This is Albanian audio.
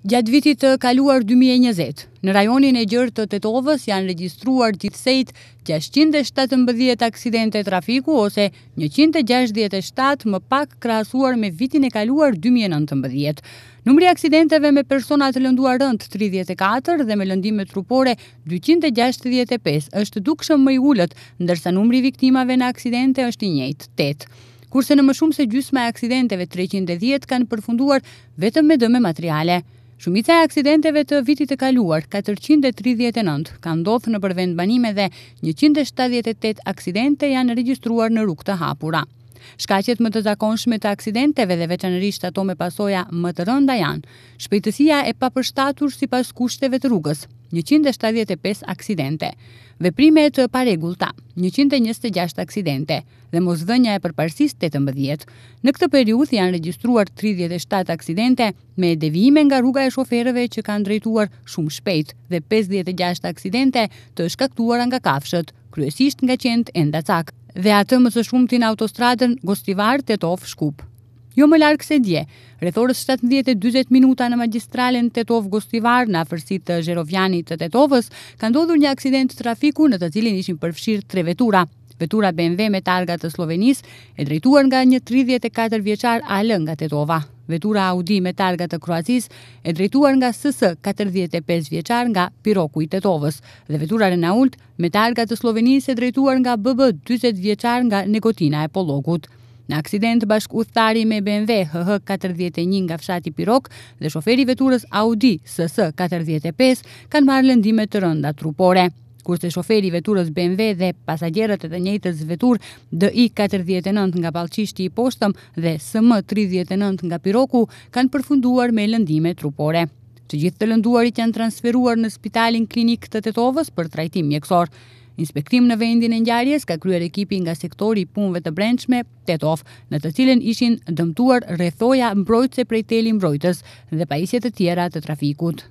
Gjatë vitit të kaluar 2020, në rajonin e gjërë të tetovës janë registruar gjithsejt 617 aksidente trafiku ose 167 më pak krasuar me vitin e kaluar 2019. Numri aksidenteve me personat lënduar rënd 34 dhe me lëndime trupore 265 është dukshëm më i ullët, ndërsa numri viktimave në aksidente është i njejtë 8 kurse në më shumë se gjysma e aksidenteve 310 kanë përfunduar vetëm me dëme materiale. Shumica e aksidenteve të vitit e kaluar, 439, kanë ndodhur në përvend banime dhe 178 aksidente janë regjistruar në rukë të hapura. Shkaqet më të zakonshme të aksidenteve dhe veçanërisht ato me pasoja më të rënda janë, shpejtësia e papërshtatur si pas kushteve të rrugës, 175 aksidente, veprime të paregullta, 126 aksidente dhe mosdhënja e përparësisë 18. Në këtë periudhë janë regjistruar 37 aksidente me devijime nga rruga e shoferëve që kanë drejtuar shumë shpejt dhe 56 aksidente të shkaktuara nga kafshët, kryesisht nga qend Endacak dhe atë më së shumti në autostradën Gostivar Tetov Shkup. Jo më larkë se dje, rrethorës 17.20 minuta në magistralen Tetov Gostivar në afërsit të Gjerovjanit të Tetovës, ka ndodhur një aksident trafiku në të cilin ishin përfshirë tre vetura. Vetura BMW me targa të Slovenis e drejtuar nga një 34 vjeqar alë nga Tetova. Vetura Audi me targa të Kroacis e drejtuar nga SS 45 vjeqar nga Piroku i Tetovës dhe vetura Renault me targa të Slovenis e drejtuar nga BB 20 vjeqar nga Negotina e Pologut. Në aksident bashkë u thari me BMW HH41 nga fshati Pirok dhe shoferi veturës Audi SS45 kanë marrë lëndime të rënda trupore. Kurse shoferi veturës BMW dhe pasagjerët e të njëjtës vetur DI49 nga Ballçishti i Poshtëm dhe SM39 nga Piroku kanë përfunduar me lëndime trupore. Të gjithë të lënduarit janë transferuar në Spitalin Klinik të Tetovës për trajtim mjekësor. Inspektim në vendin e ngjarjes ka kryer ekipi nga sektori i punëve të brendshme Tetov, në të cilën ishin dëmtuar rrethoja mbrojtëse prej teli mbrojtës dhe pajisje të tjera të trafikut.